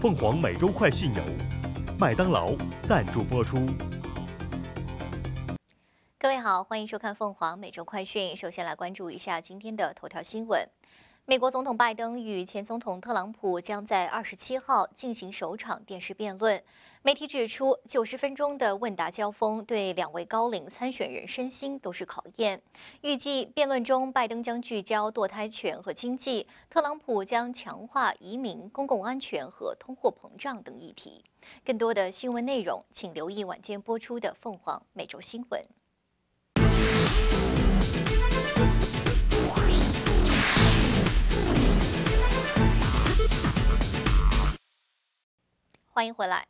凤凰每周快讯由麦当劳赞助播出。各位好，欢迎收看凤凰每周快讯。首先来关注一下今天的头条新闻。美国总统拜登与前总统特朗普将在二十七号进行首场电视辩论。媒体指出，九十分钟的问答交锋对两位高龄参选人身心都是考验。预计辩论中，拜登将聚焦堕胎权和经济，特朗普将强化移民、公共安全和通货膨胀等议题。更多的新闻内容，请留意晚间播出的《凤凰每周新闻》。欢迎回来。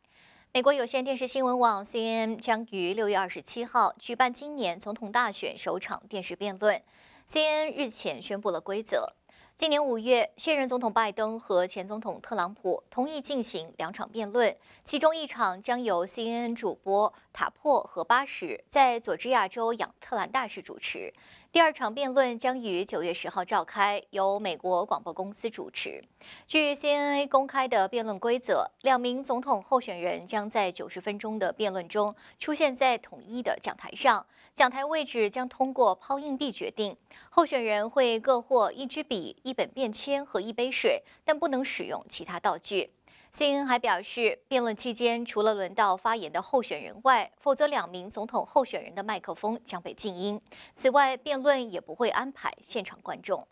美国有线电视新闻网 CNN 将于六月二十七号举办今年总统大选首场电视辩论。CNN 日前宣布了规则。今年五月，现任总统拜登和前总统特朗普同意进行两场辩论，其中一场将由 CNN 主播塔珀和巴什在佐治亚州亚特兰大市主持。第二场辩论将于九月十号召开，由美国广播公司主持。据 CNA 公开的辩论规则，两名总统候选人将在九十分钟的辩论中出现在统一的讲台上，讲台位置将通过抛硬币决定。候选人会各获一支笔、一本便签和一杯水，但不能使用其他道具。c n 还表示，辩论期间除了轮到发言的候选人外，否则两名总统候选人的麦克风将被静音。此外，辩论也不会安排现场观众。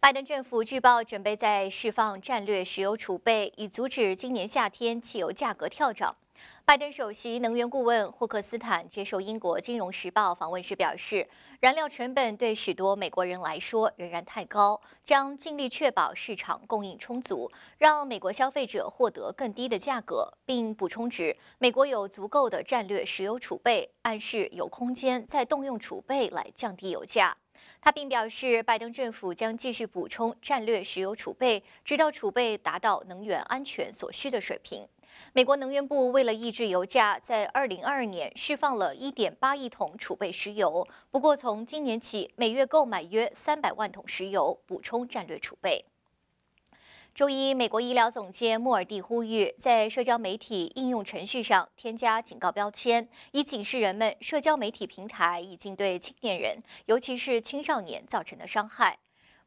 拜登政府据报准备在释放战略石油储备，以阻止今年夏天汽油价格跳涨。拜登首席能源顾问霍克斯坦接受英国《金融时报》访问时表示，燃料成本对许多美国人来说仍然太高，将尽力确保市场供应充足，让美国消费者获得更低的价格，并补充指美国有足够的战略石油储备，暗示有空间再动用储备来降低油价。他并表示，拜登政府将继续补充战略石油储备，直到储备达到能源安全所需的水平。美国能源部为了抑制油价，在二零二二年释放了一点八亿桶储备石油。不过，从今年起，每月购买约三百万桶石油，补充战略储备。周一，美国医疗总监莫尔蒂呼吁，在社交媒体应用程序上添加警告标签，以警示人们，社交媒体平台已经对青年人，尤其是青少年，造成的伤害。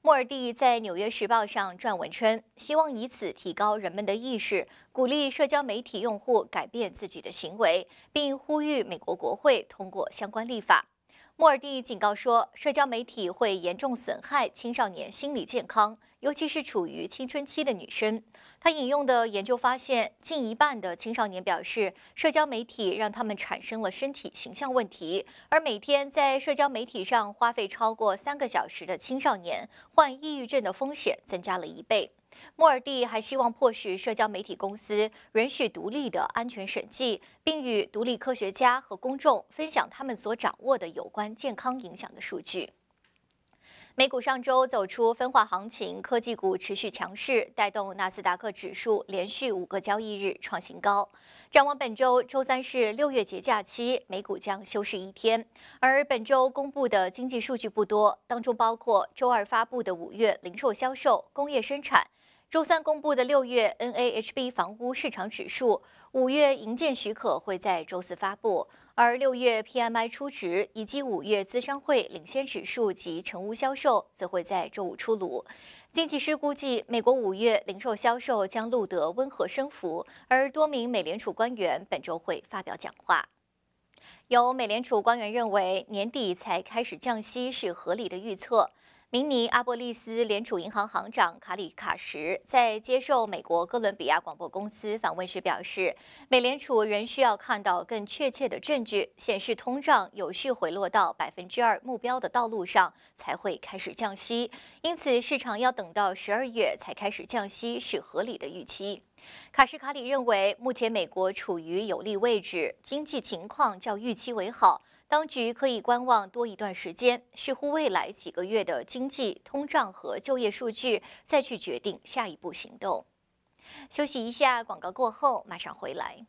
莫尔蒂在《纽约时报》上撰文称，希望以此提高人们的意识，鼓励社交媒体用户改变自己的行为，并呼吁美国国会通过相关立法。莫尔蒂警告说，社交媒体会严重损害青少年心理健康，尤其是处于青春期的女生。他引用的研究发现，近一半的青少年表示，社交媒体让他们产生了身体形象问题，而每天在社交媒体上花费超过三个小时的青少年，患抑郁症的风险增加了一倍。莫尔蒂还希望迫使社交媒体公司允许独立的安全审计，并与独立科学家和公众分享他们所掌握的有关健康影响的数据。美股上周走出分化行情，科技股持续强势，带动纳斯达克指数连续五个交易日创新高。展望本周，周三是六月节假期，美股将休市一天。而本周公布的经济数据不多，当中包括周二发布的五月零售销售、工业生产。周三公布的六月 NAHB 房屋市场指数，五月营建许可会在周四发布，而六月 PMI 初值以及五月资商会领先指数及成屋销售则会在周五出炉。经济师估计，美国五月零售销售将录得温和升幅，而多名美联储官员本周会发表讲话。有美联储官员认为，年底才开始降息是合理的预测。明尼阿波利斯联储银行行长卡里卡什在接受美国哥伦比亚广播公司访问时表示，美联储仍需要看到更确切的证据，显示通胀有序回落到百分之二目标的道路上，才会开始降息。因此，市场要等到十二月才开始降息是合理的预期。卡什卡里认为，目前美国处于有利位置，经济情况较预期为好。当局可以观望多一段时间，视乎未来几个月的经济、通胀和就业数据，再去决定下一步行动。休息一下，广告过后马上回来。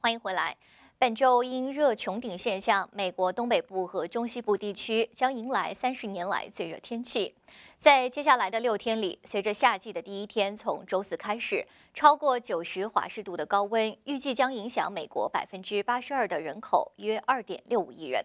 欢迎回来。本周因热穹顶现象，美国东北部和中西部地区将迎来三十年来最热天气。在接下来的六天里，随着夏季的第一天从周四开始，超过九十华氏度的高温预计将影响美国百分之八十二的人口，约二点六五亿人。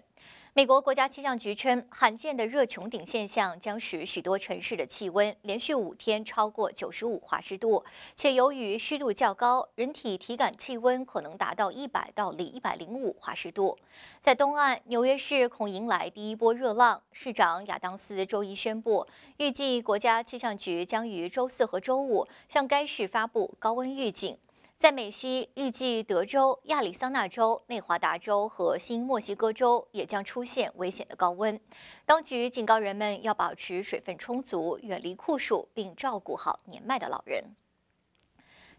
美国国家气象局称，罕见的热穹顶现象将使许多城市的气温连续五天超过九十五华氏度，且由于湿度较高，人体体感气温可能达到一百到一百零五华氏度。在东岸，纽约市恐迎来第一波热浪。市长亚当斯周一宣布，预计国家气象局将于周四和周五向该市发布高温预警。在美西，预计德州、亚利桑那州、内华达州和新墨西哥州也将出现危险的高温。当局警告人们要保持水分充足，远离酷暑，并照顾好年迈的老人。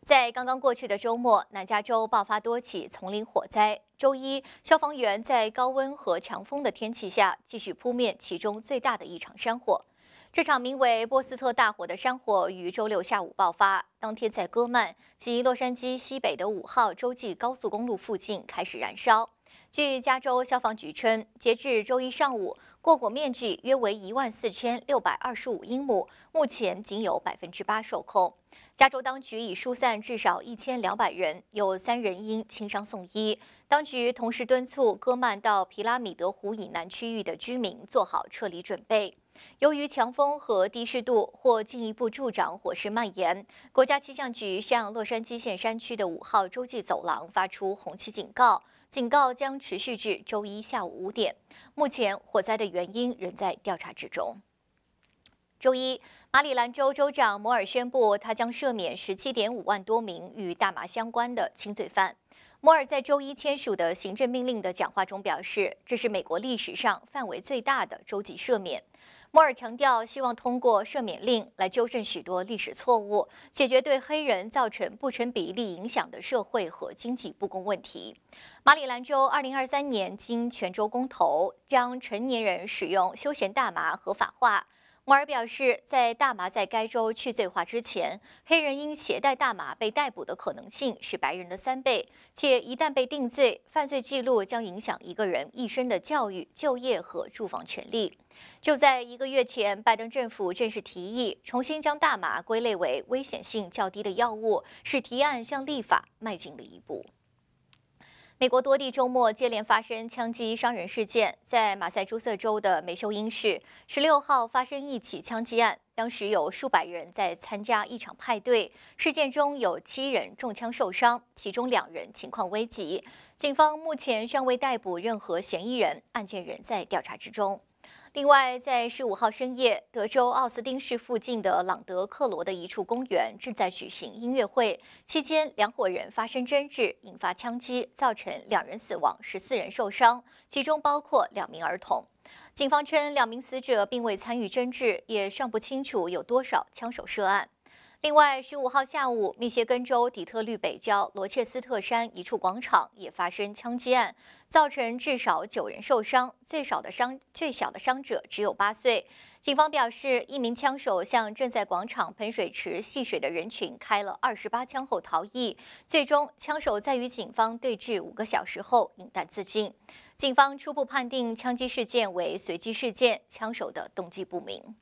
在刚刚过去的周末，南加州爆发多起丛林火灾。周一，消防员在高温和强风的天气下继续扑灭其中最大的一场山火。这场名为“波斯特大火”的山火于周六下午爆发，当天在戈曼及洛杉矶西北的五号洲际高速公路附近开始燃烧。据加州消防局称，截至周一上午，过火面积约为一万四千六百二十五英亩，目前仅有百分之八受控。加州当局已疏散至少一千两百人，有三人因轻伤送医。当局同时敦促戈曼到皮拉米德湖以南区域的居民做好撤离准备。由于强风和低湿度或进一步助长火势蔓延，国家气象局向洛杉矶县山区的五号洲际走廊发出红旗警告，警告将持续至周一下午五点。目前火灾的原因仍在调查之中。周一，马里兰州州长摩尔宣布，他将赦免十七点五万多名与大麻相关的轻罪犯。摩尔在周一签署的行政命令的讲话中表示，这是美国历史上范围最大的州级赦免。摩尔强调，希望通过赦免令来纠正许多历史错误，解决对黑人造成不成比例影响的社会和经济不公问题。马里兰州2023年经全州公投，将成年人使用休闲大麻合法化。摩尔表示，在大麻在该州去罪化之前，黑人因携带大麻被逮捕的可能性是白人的三倍，且一旦被定罪，犯罪记录将影响一个人一生的教育、就业和住房权利。就在一个月前，拜登政府正式提议重新将大麻归类为危险性较低的药物，使提案向立法迈进了一步。美国多地周末接连发生枪击伤人事件。在马赛诸塞州的梅休因市，十六号发生一起枪击案，当时有数百人在参加一场派对，事件中有七人中枪受伤，其中两人情况危急。警方目前尚未逮捕任何嫌疑人，案件仍在调查之中。另外，在十五号深夜，德州奥斯汀市附近的朗德克罗的一处公园正在举行音乐会。期间，两伙人发生争执，引发枪击，造成两人死亡，十四人受伤，其中包括两名儿童。警方称，两名死者并未参与争执，也尚不清楚有多少枪手涉案。另外，十五号下午，密歇根州底特律北郊罗切斯特山一处广场也发生枪击案，造成至少九人受伤，最少的伤、最小的伤者只有八岁。警方表示，一名枪手向正在广场喷水池戏水的人群开了二十八枪后逃逸，最终枪手在与警方对峙五个小时后引弹自尽。警方初步判定枪击事件为随机事件，枪手的动机不明。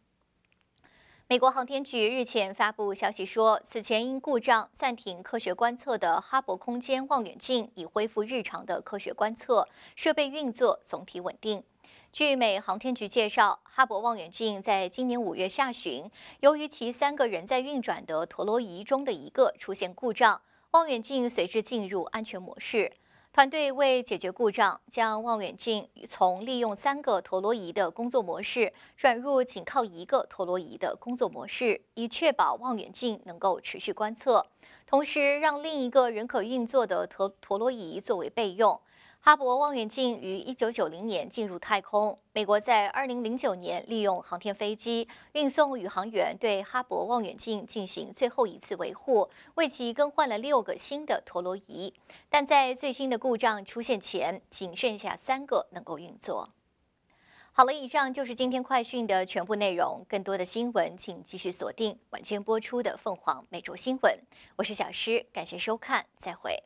美国航天局日前发布消息说，此前因故障暂停科学观测的哈勃空间望远镜已恢复日常的科学观测，设备运作总体稳定。据美航天局介绍，哈勃望远镜在今年五月下旬，由于其三个仍在运转的陀螺仪中的一个出现故障，望远镜随之进入安全模式。团队为解决故障，将望远镜从利用三个陀螺仪的工作模式转入仅靠一个陀螺仪的工作模式，以确保望远镜能够持续观测，同时让另一个仍可运作的陀陀螺仪作为备用。哈勃望远镜于1990年进入太空。美国在2009年利用航天飞机运送宇航员，对哈勃望远镜进行最后一次维护，为其更换了六个新的陀螺仪。但在最新的故障出现前，仅剩下三个能够运作。好了，以上就是今天快讯的全部内容。更多的新闻，请继续锁定晚间播出的《凤凰每周新闻》。我是小诗，感谢收看，再会。